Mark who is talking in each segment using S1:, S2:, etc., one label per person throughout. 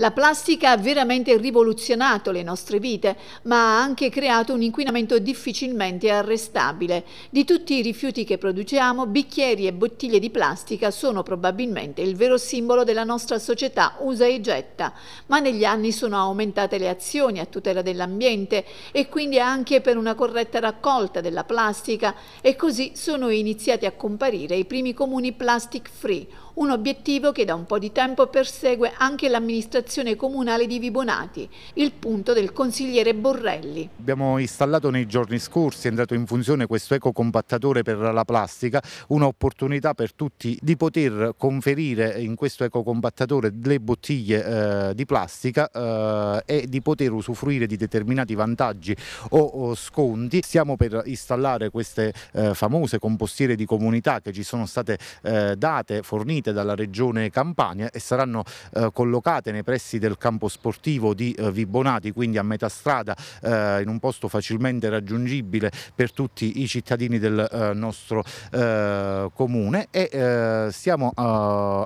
S1: La plastica ha veramente rivoluzionato le nostre vite, ma ha anche creato un inquinamento difficilmente arrestabile. Di tutti i rifiuti che produciamo, bicchieri e bottiglie di plastica sono probabilmente il vero simbolo della nostra società usa e getta, ma negli anni sono aumentate le azioni a tutela dell'ambiente e quindi anche per una corretta raccolta della plastica e così sono iniziati a comparire i primi comuni plastic free, un obiettivo che da un po' di tempo persegue anche l'amministrazione amministrazione comunale di Vibonati, il punto del consigliere Borrelli.
S2: Abbiamo installato nei giorni scorsi, è entrato in funzione questo ecocompattatore per la plastica, un'opportunità per tutti di poter conferire in questo ecocompattatore le bottiglie eh, di plastica eh, e di poter usufruire di determinati vantaggi o, o sconti. Stiamo per installare queste eh, famose compostiere di comunità che ci sono state eh, date, fornite dalla regione Campania e saranno eh, collocate nei pressi pressi del campo sportivo di eh, Vibonati, quindi a metà strada eh, in un posto facilmente raggiungibile per tutti i cittadini del eh, nostro comune e siamo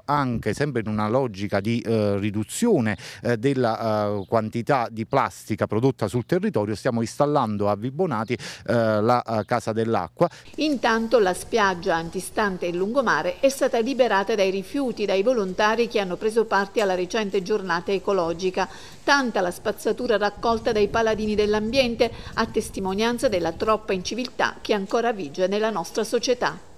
S2: anche sempre in una logica di riduzione della quantità di plastica prodotta sul territorio, stiamo installando a Vibonati la Casa dell'Acqua.
S1: Intanto la spiaggia antistante il lungomare è stata liberata dai rifiuti, dai volontari che hanno preso parte alla recente giornata ordinata ecologica. Tanta la spazzatura raccolta dai paladini dell'ambiente a testimonianza della troppa inciviltà che ancora vige nella nostra società.